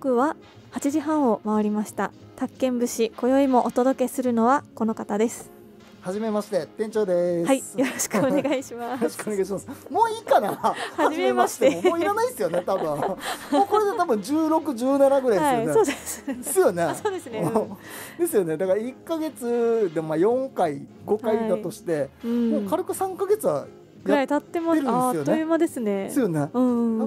刻は8時半を回りました宅見節今宵もお届けするのはこの方ですはじめまして店長ですはいよろしくお願いします よろしくお願いしますもういいかなはじめましてもういらないですよね多分もうこれで多分16、17ぐらいですよね、はい、そうですですよねそうですね、うん、ですよねだから1か月でまあ4回5回だとして、はいうん、もう軽く3か月はぐらい経ってます、ね、あっという間ですね。でうん。なんか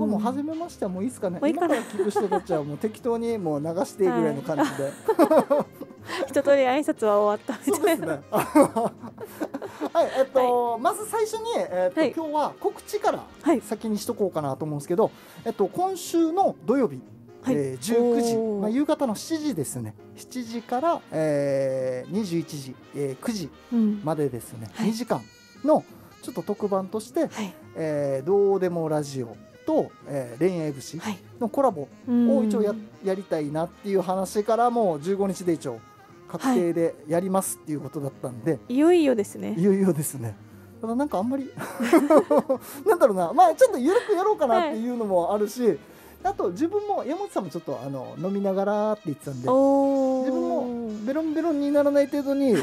もう初めましてはもういいですかね。今から聞く人たちはもう適当にもう流してぐらいの感じで。一通り挨拶は終わったそうですね はい、えっと、まず最初に、えっと、今日は告知から先にしとこうかなと思うんですけど、えっと、今週の土曜日、はい、えー、19時、まあ、夕方の7時ですね7時から、えー、21時、えー、9時までですね、うん、2時間の、ちょっと特番として、はい、えー、どうでもラジオと、えー、恋愛節のコラボを一応や,、やりたいなっていう話からもう15日で一応確定でやりますっていうことだったんで、はい、いよいよですねいよいよですねただなんかあんまり なんだろうなまあちょっと緩くやろうかなっていうのもあるし、はいあと自分も山本さんもちょっとあの飲みながらって言ってたんで自分もベロンベロンにならない程度に 飲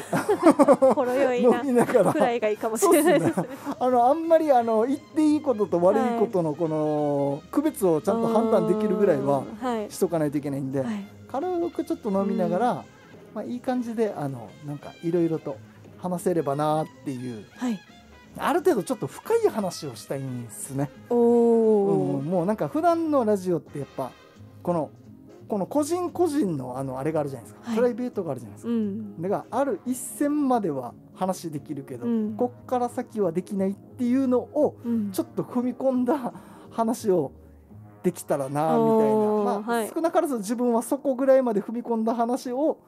みながらくらいがいいかもしれないです、ねすね、あのあんまりあの言っていいことと悪いことのこの区別をちゃんと判断できるぐらいはしとかないといけないんで、軽くちょっと飲みながら、まあ、いい感じであのなんかいろいろと話せればなっていう。はいある程度ちょっと深い話をしたいんですね。おうん、もうなんか普段のラジオってやっぱこのこの個人個人のあのあれがあるじゃないですか、はい、プライベートがあるじゃないですか、うん、だからある一線までは話できるけど、うん、こっから先はできないっていうのをちょっと踏み込んだ話をできたらなみたいな、まあ、はい、少なからず自分はそこぐらいまで踏み込んだ話を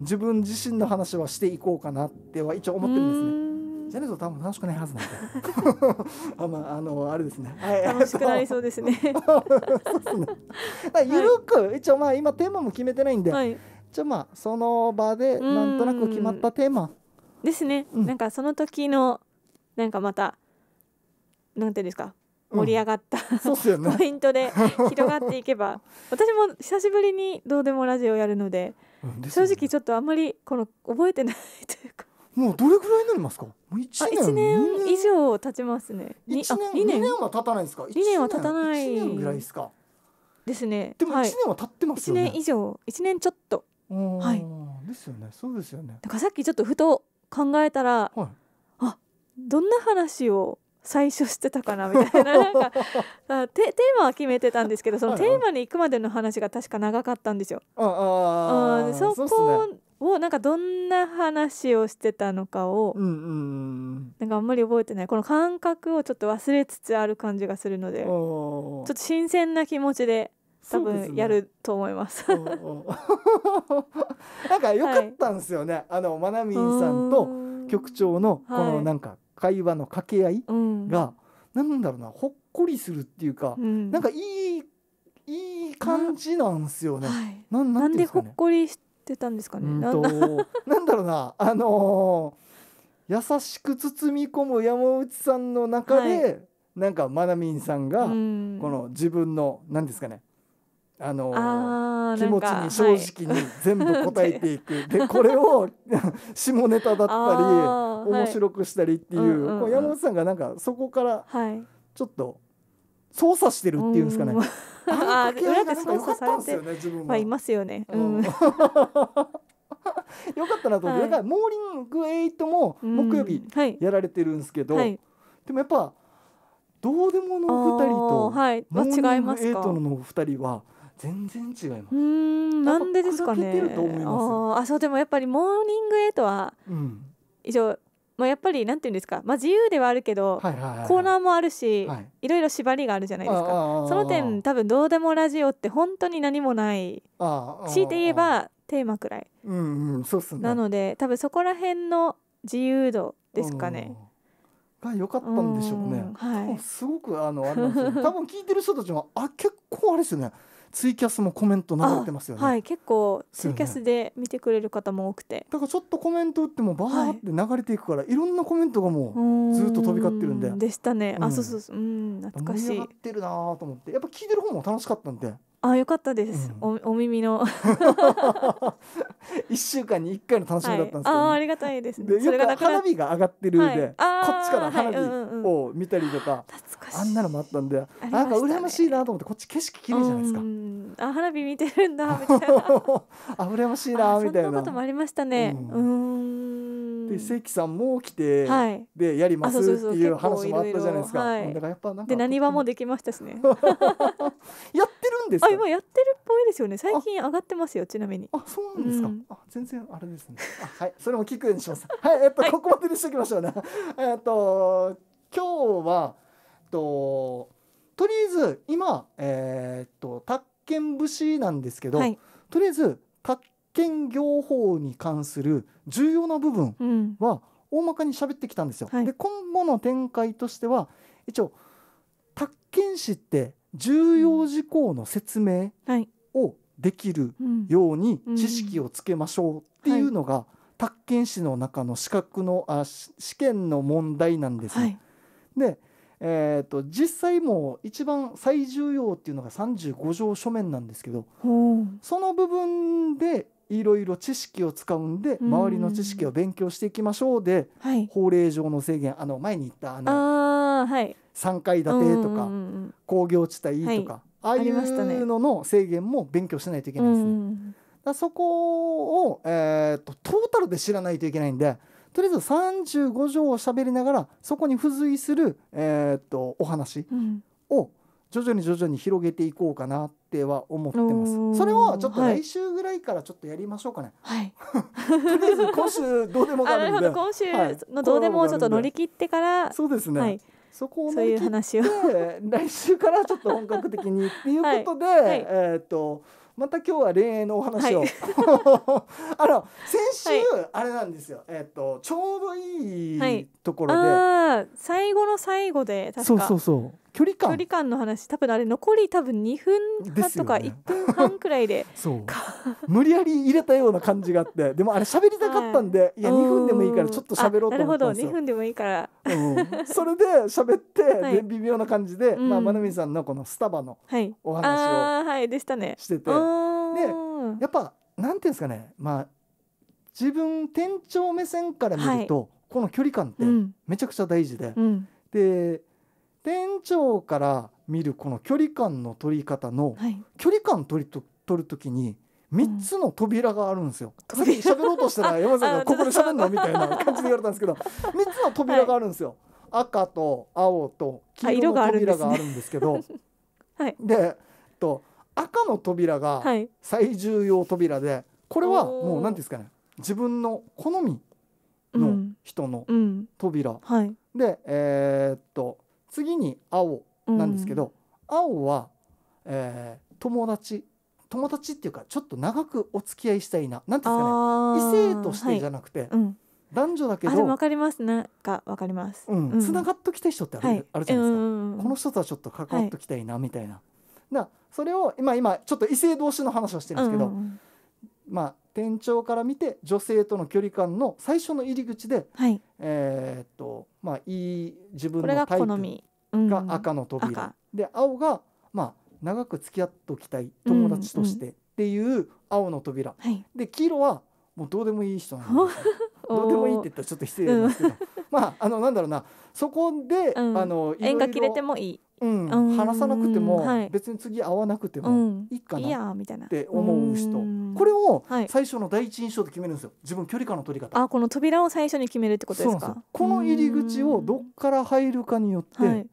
自分自身の話はしていこうかなっては一応思ってるんですね。じゃないと多分楽しくないはずなんで あまああのあれですね、はい、楽しくなりそうですね そうねゆるく、はい、一応まあ今テーマも決めてないんで、はい、じゃあまあその場でなんとなく決まったテーマですね、うん、なんかその時のなんかまたなんていうんですか盛り上がった、うん、ポイントで 広がっていけば私も久しぶりに「どうでもラジオ」やるので、うんでね、正直ちょっとあんまりこの覚えてないというかもうどれぐらいになりますか。もう一年。年以上経ちますね。一年。二年は経たないですか。二年は経たない。一年ぐらいですか。ですね。でも一年は経ってますよね。一、年以上、一年ちょっと。はい。ですよね。そうですよね。だからさっきちょっとふと考えたら、はい、あ、どんな話を最初してたかなみたいな なんかテテーマは決めてたんですけどそのテーマに行くまでの話が確か長かったんですよ。ああそこをなんかどんな話をしてたのかを、うんうん、なんかあんまり覚えてないこの感覚をちょっと忘れつつある感じがするのでちょっと新鮮な気持ちで多分やると思います。すね、なんか良かったんですよね、はい、あのまなみんさんと局長のこのなんか会話の掛け合いが、はなんだろうなほっこりするっていうか、うん、なんかいいいい感じなんですよね。はい、なんで、ね、ほっこりしてたんですかね。んと なんだろうなあのー、優しく包み込む山内さんの中で、はい、なんかまなみんさんがこの自分の何ですかねあのー、気持ちに正直に全部答えていく、はい、でこれを 下ネタだったり面白くしたりっていう,、はい、う山本さんがなんかそこからちょっと操作してるっていうんですかね。ああ裏で操作されて、ね、まあいますよね。うん、よ かったなと思って、はい、だからモーニングエイトも木曜日やられてるんですけど、はい、でもやっぱどうでものお二人と、はい、モーリングエイトのお二人は。全然違います。なんでですかね。あ、そうでもやっぱりモーニングエイトは、うん、以上まあ、やっぱりなんていうんですか、まあ、自由ではあるけど、はいはいはいはい、コーナーもあるし、はい、いろいろ縛りがあるじゃないですかその点多分「どうでもラジオ」って本当に何もない強いて言えばテーマくらい、うんうんそうすね、なので多分そこら辺の自由度ですかね。が良かったんでしょうね。うはい、すごくあのあれなんですよ。多分聞いてる人たちはあ結構あれですよね。ツイキャスもコメント流れてますよねはい結構ツイキャスで見てくれる方も多くて、ね、だからちょっとコメント打ってもバーって流れていくから、はい、いろんなコメントがもうずっと飛び交ってるんででしたね、うん、あそうそうそううん懐かしい盛り上がってるなと思ってやっぱ聞いてる方も楽しかったんであよかったです、うん、おお耳の 一週間に一回の楽しみだったんですけど、ねはい、あありがたいですねよく花火が上がってるんで、はい、こっちから花火を見たりとか、はいうんうん、あんなのもあったんで、ね、なんか羨ましいなと思ってこっち景色綺麗じゃないですかあ花火見てるんだみたいな あ羨ましいなみたいなそんなこともありましたねうんで関さんも来て、はい、でやりますっていう話もあったじゃないですか。はい、だからやっぱなんかで何話もできましたしね。やってるんですか。あ今やってるっぽいですよね。最近上がってますよちなみに。あそうなんですか。うん、あ全然あれですね。はいそれも聞くようにします。はいえっと、ここまでにしておきましょうね。えっと今日はととりあえず今えー、っと宅建武士なんですけど、はい、とりあえず宅見業法に関する重要な部分は大まかに喋ってきたんですよ。うんはい、で今後の展開としては一応宅建士って重要事項の説明をできるように知識をつけましょうっていうのが宅建士の中の資格のあ試験の問題なんです、ね、はい、でえーと実際もう一番最重要っていうのが35条書面なんですけどその部分でいろいろ知識を使うんで、周りの知識を勉強していきましょうで、はい、法令上の制限あの前に言ったあのあ、はい、3階建てとか、工業地帯とか、はい、ああいうのの制限も勉強しないといけないですね。だそこを、えーと、トータルで知らないといけないんでとりあえず35条を喋りながらそこに付随する、えーと、とお話を、うん徐々に徐々に広げていこうかなっては思ってますそれをちょっと来週ぐらいからちょっとやりましょうかね、はい、とりあえず今週どうでもがあるんで今週のどうでもをちょっと乗り切ってから、そうですね、はいそこを乗り切って 来週からちょっと本格的にっていうことで、はいはい、えっ、とまた今日は恋愛のお話を、はい、あの先週あれなんですよ、えっ、ー、とちょうどいいところで、最後の最後で確かそうそうそう距離感距離感の話多分あれ残り多分2分とか1分半くらいで、ね、無理やり入れたような感じがあってでもあれ 喋りたかったんで、はい、いや2分でもいいからちょっと喋ろうと思ったんなるほど2分でもいいから、うん、それで喋って、はい、で微妙な感じで、うん、まあ、なみさんのこのスタバのお話を、はい、でしたねしてて、でやっぱなんていうんですかねまあ自分店長目線から見ると、はい、この距離感ってめちゃくちゃ大事で、うん、で店長から見るこの距離感の取り方の、はい、距離感取りと取るときに3つの扉があるんですよ。さっき喋ろうとしたら山崎がここで喋るのみたいな感じで言われたんですけど3 つの扉があるんですよ。はい、赤と青と黄色の扉があるんですけど。ね はい、でと赤の扉が最重要扉で、これはもう何ですかね自分の好みの人の扉、うんうんはい、でえー、っと次に青なんですけど、うん、青は、えー、友達友達っていうかちょっと長くお付き合いしたいななんですかね異性としてじゃなくて、はいうん、男女だけどわかりますなんかわかります、うん、繋がっときたい人ってあるはい、あるじゃないですか、うんこの人とはちょっと関わっときたいな、みたいな、だそれを今今ちょっと異性同士の話をしてるんですけど、うんまあ店長から見て女性との距離感の最初の入り口で、はい、えー、っとまあいい自分のタイプが赤の扉、うん、で青がまあ長く付き合っておきたい友達としてっていう青の扉、うんうん、で黄色はもうどうでもいい人なんです どうでもいいって言ったらちょっと失礼ですけど、まああのなんだろうなそこで、うん、あの縁が切れてもいい。うん、話さなくても、はい、別に次会わなくてもいいかなって思う人、これを最初の第一印象で決めるんですよ自分距離感の取り方あこの扉を最初に決めるってことですかこの入り口をどっから入るかによって、はい、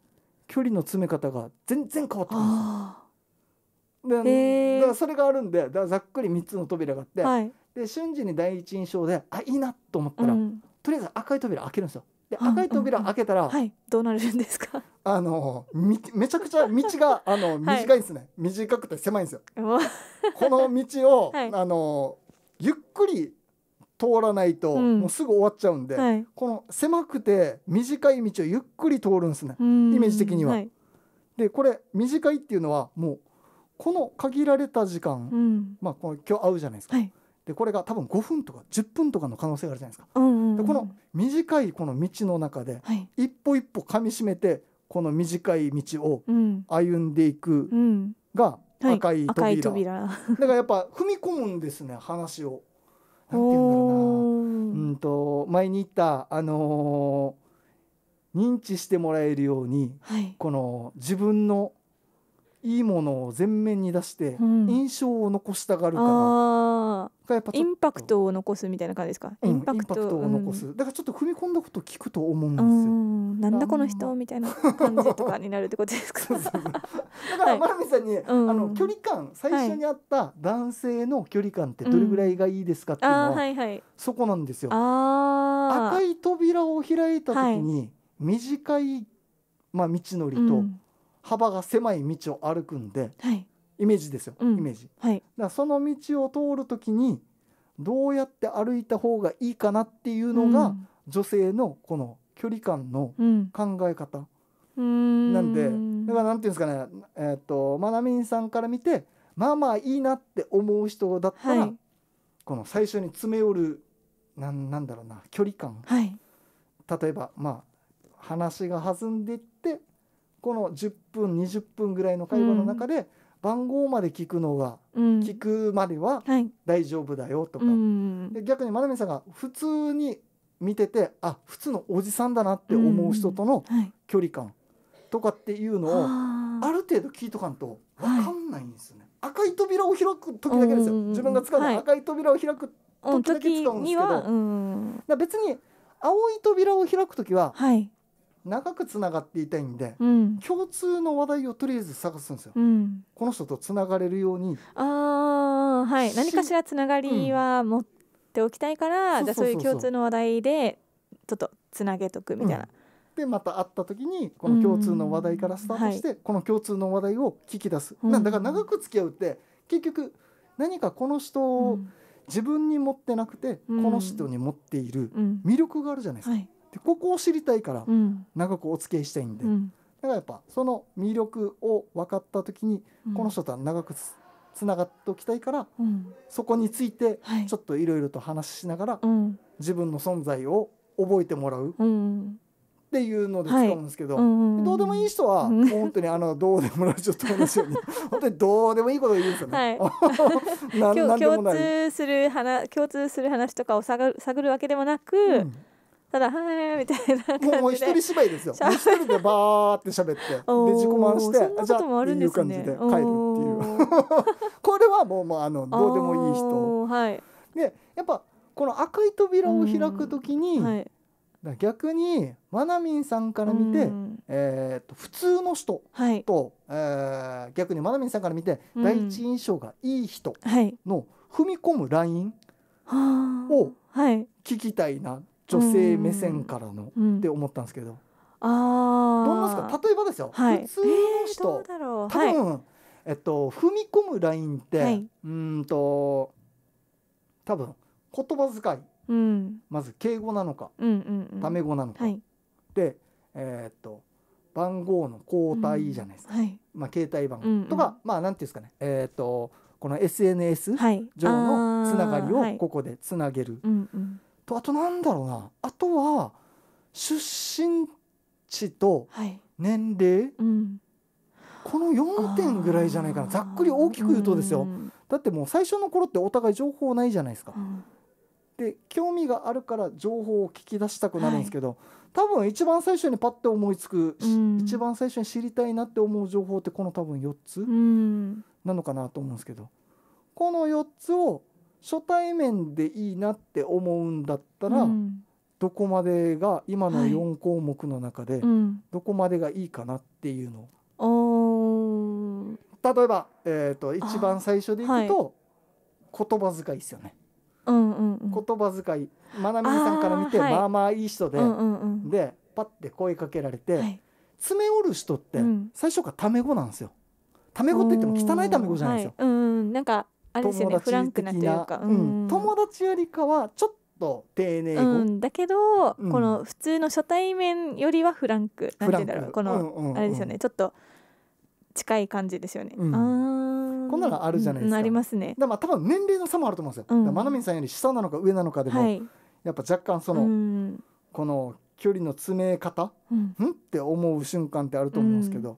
距離の詰め方が全然変わってくですでだからそれがあるんでだざっくり3つの扉があって、はい、で瞬時に第一印象であいいなと思ったら、うん、とりあえず赤い扉開けるんですよ。で赤い扉開けたら、はい、どうなるんですかあのみめちゃくちゃ道が あの短いですね、はい、短くて狭いんですよ。この道を、はい、あのゆっくり通らないと、もうすぐ終わっちゃうんで、はい、この狭くて短い道をゆっくり通るんですねイメージ的には。はい、でこれ短いっていうのはもうこの限られた時間、うん、まあこの今日会うじゃないですか、はい、でこれが多分5分とか10分とかの可能性があるじゃないですか、うんうんうん、でこの短いこの道の中で、はい、一歩一歩かみしめてこの短い道を歩んでいくが赤い扉うん、うんはい、い扉だからやっぱ踏み込むんですね話を。なんていうんだろうなうんと前に言ったあのー認知してもらえるように、はい、この自分のいいものを前面に出して印象を残したがるから、うん、インパクトを残すみたいな感じですか、うん、インパクトを残す、うん、だからちょっと踏み込んだこと聞くと思うんですよなんだこの人みたいな感じとかになるってことですか だから真海さんに、はい、あの距離感最初にあった男性の距離感ってどれぐらいがいいですかっていうのは、はいはい、そこなんですよ赤い扉を開いた時に、はい、短いまあ道のりと、幅が狭い道を歩くんで、はい、イメージですよ、うん、イメージ、はい、だからその道を通る時にどうやって歩いた方がいいかなっていうのが、うん、女性のこの距離感の考え方、うん、なんでだから何て言うんですかねえー、っとまなみんさんから見てまあまあいいなって思う人だったら、はい、この最初に詰め寄るなんなんだろうな距離感、はい、例えばまあ話が弾んでっこの10分20分ぐらいの会話の中で、番号まで聞くのは、うん、聞くまでは大丈夫だよとか、はい、逆にまなみさんが普通に見ててあ普通のおじさんだなって思う人との距離感とかっていうのを、ある程度聞いとかんと分かんないんですよね、赤い扉を開く時だけですよ自分が使うの赤い扉を開く時だけ使うんですけど、別に青い扉を開く時は、長くつながっていたいんで、うん、共通の話題をとりあえず探すんですよ、うん、この人とつながれるようにああはい何かしらつながりは持っておきたいから、うん、じゃあそういう共通の話題でちょっとつなげとくみたいな、でまた会った時にこの共通の話題からスタートして、この共通の話題を聞き出す、なんだから長く付き合うって結局何かこの人を自分に持ってなくて、この人に持っている魅力があるじゃないですか、はいでここを知りたいから長くお付き合いしたいんで、うん、だからやっぱその魅力を分かった時に、この人とは長くつながっておきたいから、うん、そこについてちょっといろいろと話しながら、自分の存在を覚えてもらう。っていうので使うんですけど、はいうん、どうでもいい人は、う本当にあのどうでもラう 本当にどうでもいいこと言うんですよね。共通する話共通する話とかを探る探るわけでもなく、うん、ただ「はい」みたいな感じでもう一人芝居ですよ一人でバーって喋ってで自己満してあじゃあっていう感じで帰るっていうこれはもう、まあ、あのどうでもいい人、はい、でやっぱこの赤い扉を開くときに、はい、逆にまなみんさんから見て、えー、と普通の人と、はい、えー、逆にまなみんさんから見て、第一印象がいい人の踏み込むラインを聞きたいな、はい女性目線からのって思ったんですけど。あどう思すか例えばですよ、はい、普通の人、えー、多分、はい、えっと、踏み込むラインって、はい、うんと多分言葉遣い、うん、まず敬語なのか、うんうんうん、タメ語なのか、はい、で、えー、っと番号の交代じゃないですか、うん、まあ、携帯番号、うんうん、とか、まあなんていうんですかね、えー、っとこの SNS 上のつながりをここでつなげる。うんうんとあとなんだろうなあとは出身地と年齢、はいうん、この4点ぐらいじゃないかなざっくり大きく言うとですよ、うん、だってもう最初の頃ってお互い情報ないじゃないですか。うん、で興味があるから情報を聞き出したくなるんですけど、はい、多分一番最初にパッて思いつく、一番最初に知りたいなって思う情報ってこの多分4つなのかなと思うんですけど、この4つを初対面でいいなって思うんだったら、うん、どこまでが今の4項目の中で、どこまでがいいかなっていうの例えば、えーと、一番最初でいくと、はい、言葉遣いですよね。うんうんうん、言葉遣いまなみさんから見てまあまあいい人で、うんうんうん、でパッて声かけられて、はい、詰め折る人って最初からタメ語なんですよ。タメ語って言っても汚いタメ語じゃないですよ。はい、うんなんかあれですよねフランクなというか、うん、友達よりかはちょっと丁寧語、うん、だけど、うん、この普通の初対面よりはフランクなんて言うんだろうこの、うんうんうん、あれですよねちょっと近い感じですよね、うん、あこんなのあるじゃないですか、ありますねだまあ多分年齢の差もあると思うんですよ、うん、まなみさんより下なのか上なのかでも、はい、やっぱ若干その、この距離の詰め方、うん、んって思う瞬間ってあると思うんですけど、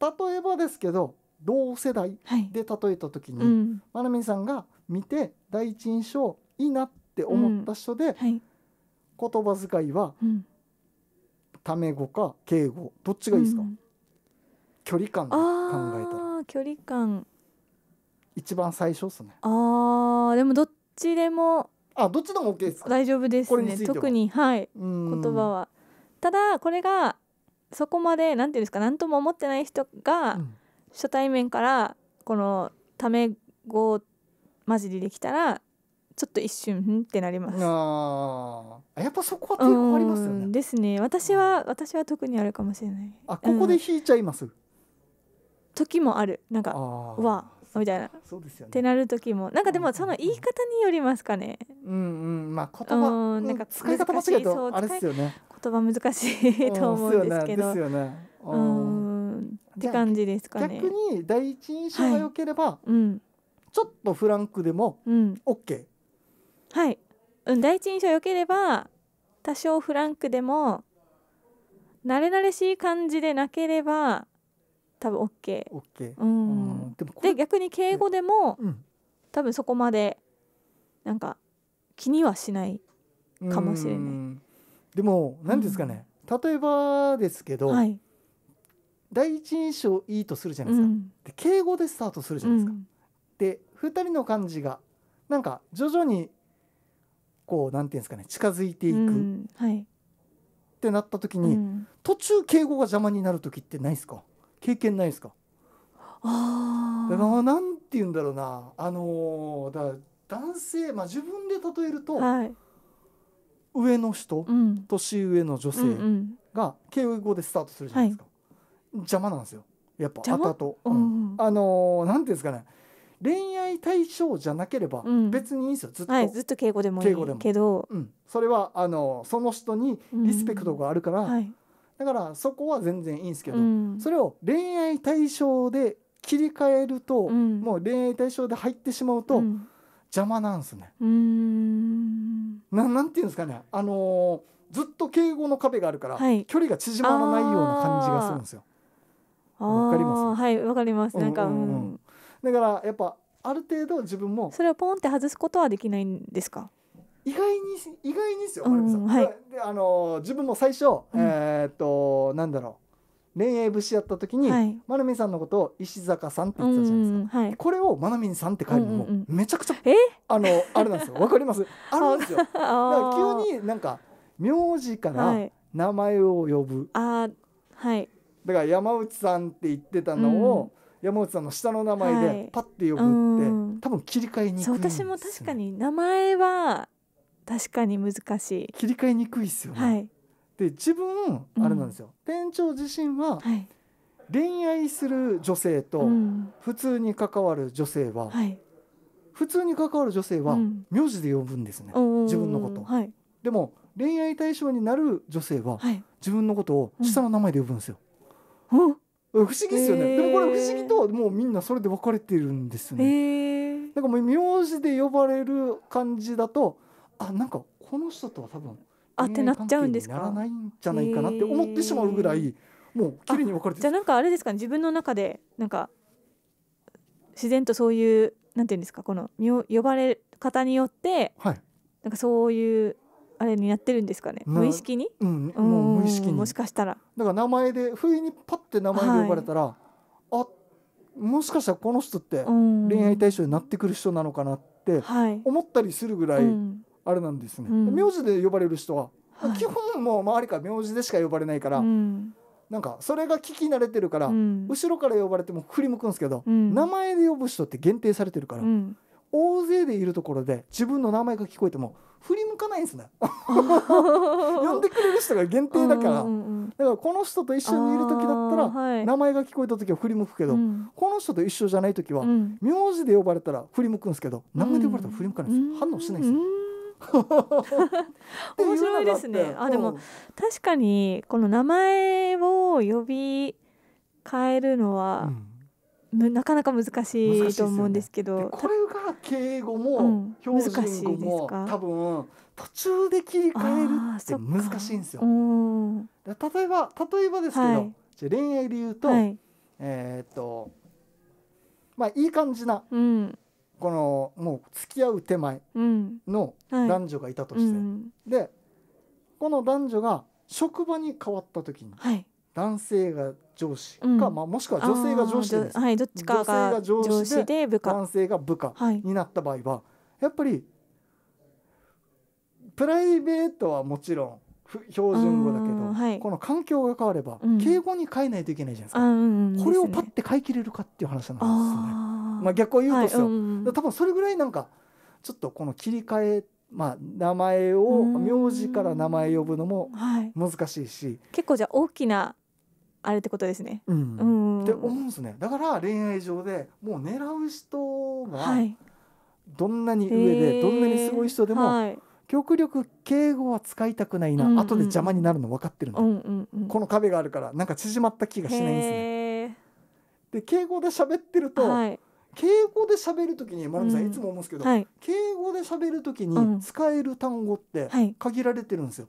例えばですけど同世代で例えた時に、はいうん、まなみさんが見て第一印象いいなって思った人で、うんはい、言葉遣いは、タメ語か敬語どっちがいいですか、うん、距離感で考えたら距離感一番最初っすねあでもどっちでもあどっちでも OK です大丈夫ですね特にはい言葉はただこれがそこまでなんていうんですか何とも思ってない人が、うん初対面からこのため語混じりできたらちょっと一瞬んってなりますあやっぱそこは抵抗ありますよねですね私は私は特にあるかもしれないあここで引いちゃいます、うん、時もあるなんかわみたいなそうですよ、ね、ってなる時もなんかでもその言い方によりますかねうんうんまあ言葉、うん、なんか使い方間違えるとあれですよね言葉難しいと思うんですけどですよね、ね、うんって感じですかね逆に第一印象が良ければ、はいうん、ちょっとフランクでも OK、うん、はい、うん、第一印象良ければ多少フランクでも慣れ慣れしい感じでなければ多分 OK, で逆に敬語でも、うん、多分そこまでなんか気にはしないかもしれないでも何ですかね、例えばですけど、はい、第一印象いいとするじゃないですか、うん、で敬語でスタートするじゃないですか、うん、で2人の感じがなんか徐々にこうなんていうんですかね近づいていく、うん、はい、ってなった時に、途中敬語が邪魔になる時ってないですか経験ないですかあだからなんて言うんだろうなあのー、だ男性、まあ、自分で例えると、はい、上の人、年上の女性が敬語でスタートするじゃないですか。はい邪魔なんですよやっぱ後々、うんうん、あのー、なんていうんですかね恋愛対象じゃなければ別にいいんですよ、うん、ずっと、はい、ずっと敬語でもいいけど、うん、それはあのその人にリスペクトがあるから、うん、だからそこは全然いいんですけど、それを恋愛対象で切り替えると、もう恋愛対象で入ってしまうと邪魔なんですね。うんななんていうんですかねあのー、ずっと敬語の壁があるから、はい、距離が縮まらないような感じがするんですよ。わかりますはいわかりますなんか、うんうんうん、だからやっぱある程度自分もそれをポンって外すことはできないんですか意外に意外にですよ、うん、はい、であの自分も最初、うん、えー、っとなんだろう恋愛節やった時に、はい、まなみさんのことを石坂さんって言ってたじゃないですか、うんうんはい、これをまなみさんって書いても、うめちゃくちゃ、あのあれなんですよわかります あるんですよだから急になんか名字から名前を呼ぶ、はい、あはいだから山内さんって言ってたのを、うん、山内さんの下の名前でパッて呼ぶって、はい、多分切り替えにくい、ね、私も確かに名前は確かに難しい切り替えにくいですよね、はい、で自分あれなんですよ、うん、店長自身は、はい、恋愛する女性と普通に関わる女性は、うん、普通に関わる女性は名字で呼ぶんですね、自分のこと、でも恋愛対象になる女性は、自分のことを下の名前で呼ぶんですよ、不思議ですよね、えー、でもこれ不思議ともうみんなそれで分かれてるんですね、えー、なんかもう名字で呼ばれる感じだとあなんかこの人とは多分あってなっちゃうんですかならないんじゃないかなって思ってしまうぐらい、もう綺麗に分かれてるじゃあなんかあれですかね自分の中でなんか自然とそういうなんていうんですかこの呼ばれ方によって、はい、なんかそういうあれにやってるんですかね無意識に、うん、もう無意識にもしかしたらだから名前で不意にパッて名前で呼ばれたら、はい、あもしかしたらこの人って恋愛対象になってくる人なのかなって思ったりするぐらいあれなんですね、うん、名字で呼ばれる人は、はい、基本もう周りから名字でしか呼ばれないから、うん、なんかそれが聞き慣れてるから、うん、後ろから呼ばれても振り向くんですけど、名前で呼ぶ人って限定されてるから、大勢でいるところで自分の名前が聞こえても「振り向かないんですね 呼んでくれる人が限定だから、うんうんうん、だからこの人と一緒にいる時だったら、はい、名前が聞こえた時は振り向くけど、うん、この人と一緒じゃない時は、うん、名字で呼ばれたら振り向くんですけど、名前で呼ばれたら振り向かないんですよ、反応しないんですよ。面白いですね。あでも、確かにこの名前を呼び変えるのは、うんなかなか難しいと思うんですけど、ね、これが敬語も標準語も、うん、多分途中で切り替えるって難しいんですよ。例えば例えばですけど、はい、じゃ恋愛で言うと、はい、えっとまあいい感じな、うん、このもう付き合う手前の男女がいたとして、うんはい、でこの男女が職場に変わった時に、男性が上司か、うん、まあ、もしくは女性が上司ではい、どっちかが上司で男性が部下になった場合は、はい、やっぱりプライベートはもちろん標準語だけど、はい、この環境が変われば、敬語に変えないといけないじゃないですか、うんうん、これをパッて買い切れるかっていう話なんですね。あまあ、逆を言うとですよ、はい多分それぐらいなんかちょっとこの切り替えまあ、名前を名字から名前呼ぶのも難しいし、結構じゃあ大きなあれってことですね。うって思うんですねだから恋愛上でもう狙う人がどんなに上で、どんなにすごい人でも、極力敬語は使いたくないな、後で邪魔になるの分かってるの、んうこの壁があるからなんか縮まった気がしないんですね。で敬語で喋ってると、敬語で喋るときに、丸なさん、いつも思うんですけど、敬語で喋るときに使える単語って限られてるんですよ。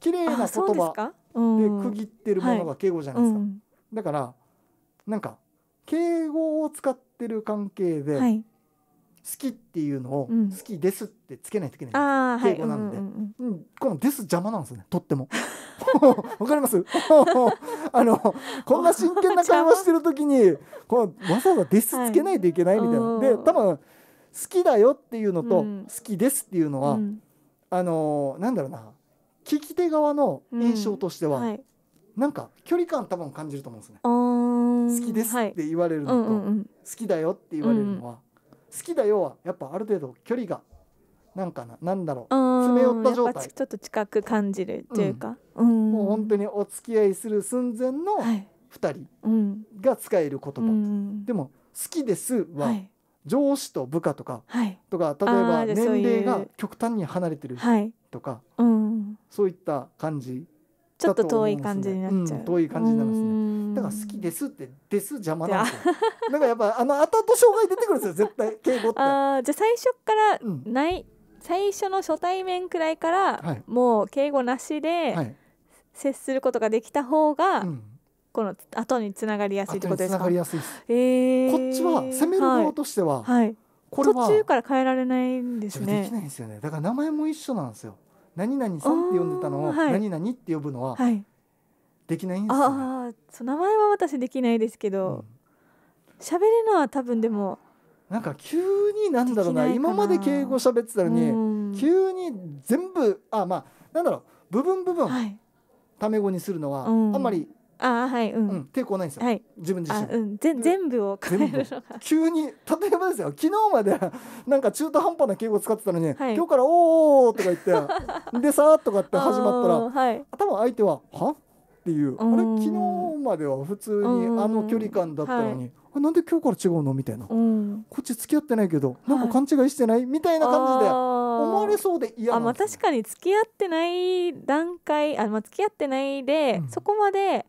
綺麗な言葉区切ってるものが敬語じゃないですか、はい、だからなんか敬語を使ってる関係で、好きっていうのを、好きですってつけないといけない、敬語なんで、はいうんうんこの「です」邪魔なんですねとっても。わかります あのこんな真剣な会話してる時にこのわざわざ「です」つけないといけないみたいな。で多分好きだよっていうのと、好きですっていうのは、うん、あのー、なんだろうな聞き手側の印象としては、うんはい、なんか距離感多分感じると思うんですね。好きですって言われるのと、はいうんうん、好きだよって言われるのは、うん、好きだよはやっぱある程度距離がなんかななんだろう詰め寄った状態ちょっと近く感じるというか、うん、もう本当にお付き合いする寸前の2人が使える言葉、はいうん、でも「好きです」は上司と部下とか、はい、とか例えば年齢が極端に離れてるとか、はいうん、そういった感じちょっと遠い感じになっちゃう、うん、遠い感じになりますねだから好きですってです邪魔なんですよだかやっぱあの後と障害出てくるんですよ絶対敬語ってああじゃあ最初からない、うん、最初の初対面くらいから、はい、もう敬語なしで、接することができた方が、うんこの後につながりやすいってことですか。つえー、こっちは攻める側としては、はい、はい、これは途中から変えられないんですね。できないですよね。だから名前も一緒なんですよ。何々さんって呼んでたのを、何々って呼ぶのは、できないんですよ、ね、ああ名前は私できないですけど喋、うん、るのは多分でもなんか急になんだろうな今まで敬語喋ってたのに、急に全部あまあなんだろう部分部分、ためタメ語にするのは、あんまりあはい、うん、うん、抵抗ないんですよ、はい、自分自身、うん、ぜ全部を変える急に例えばですよ昨日までなんか中途半端な敬語使ってたのに、はい、今日から「おお」とか言って でさーとかって始まったら、はい、多分相手は「はっていうあれ昨日までは普通にあの距離感だったのに、はい、なんで今日から違うのみたいな、こっち付き合ってないけどなんか勘違いしてない、みたいな感じで思われそうで嫌なあまあ確かに付き合ってない段階あ、まあ、付き合ってないで、うん、そこまで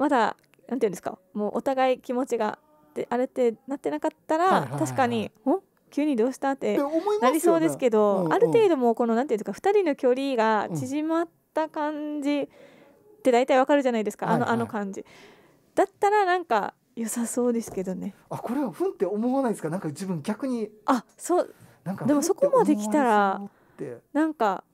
まだなんていうんですかもうお互い気持ちがであれってなってなかったら、確かに「急にどうした?」ってなりそうですけど、ねうんうん、ある程度もこのなんていうか2人の距離が縮まった感じって大体わかるじゃないですか、うん、あの、はいはい、あの感じ。だったらなんか良さそうですけどね。あこれはふんって思わないですかなんか自分逆にあそうなんかでもそこまできたらなんか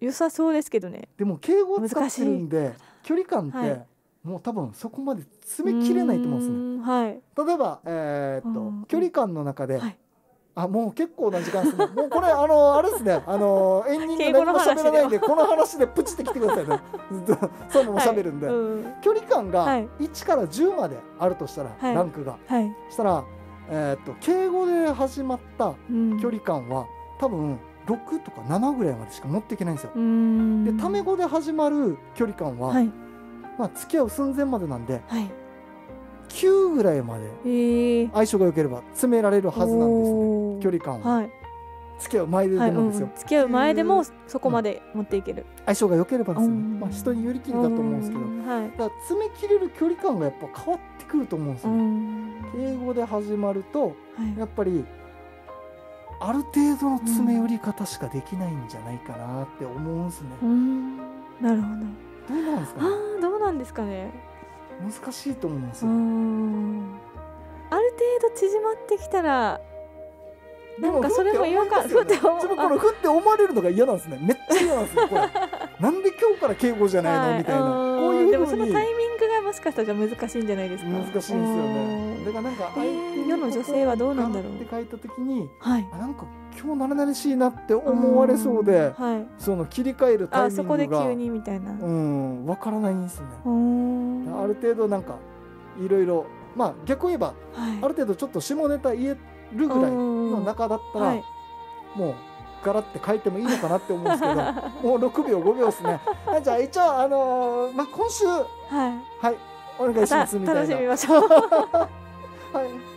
良さそうですけどね。でも敬語を使ってるんで距離感って、はいもう多分そこまで詰め切れないと思うんですね。はい、例えば、えー、っと距離感の中で、はい、あもう結構な時間ですね。もうこれあのあれですね。あのエンディング何も喋らないんでこの話でプチってきてくださいね。ずっとそうも喋るんで、はいうん、距離感が1から10まであるとしたら、はい、ランクが、はい、したらえー、っと敬語で始まった距離感は、多分6とか7ぐらいまでしか持っていけないんですよ。でタメ語で始まる距離感は、はいまあ、付き合う寸前までなんで、はい、9ぐらいまで相性が良ければ詰められるはずなんですね、距離感は、はい、付き合う前でもですよ、はいうん、付き合う前でもそこまで持っていける、うん、相性が良ければですね、まあ、人によりきりだと思うんですけど、はい、だから詰め切れる距離感がやっぱ変わってくると思うんですよ、ね、敬語で始まると、やっぱりある程度の詰め寄り方しかできないんじゃないかなって思うんですね、なるほどどうなんですか、ね、あどうなんですかね難しいと思いますある程度縮まってきたらなんかそれも違和感ふってふって思われるのが嫌なんですねめっちゃ嫌なんですね。なんで今日から敬語じゃないの、はい、みたいなこういうでもそのタイミングがもしかしたら難しいんじゃないですか難しいんですよねだからなんか相手、えー、世の女性はどうなんだろうって書いた時に、はい、なんか今日なれなれしいなって思われそうで、はい、その切り替えるタイミングがそこで急にみたいなうんわからないんですねある程度なんかいろいろまあ逆を言えば、はい、ある程度ちょっと下ネタ言えるぐらいの中だったら、はい、もうガラって書いてもいいのかなって思うんですけど もう6秒5秒ですねじゃあ一応あのー、まあ今週はい、はい、お願いしますみたいな楽しみましょう嗯。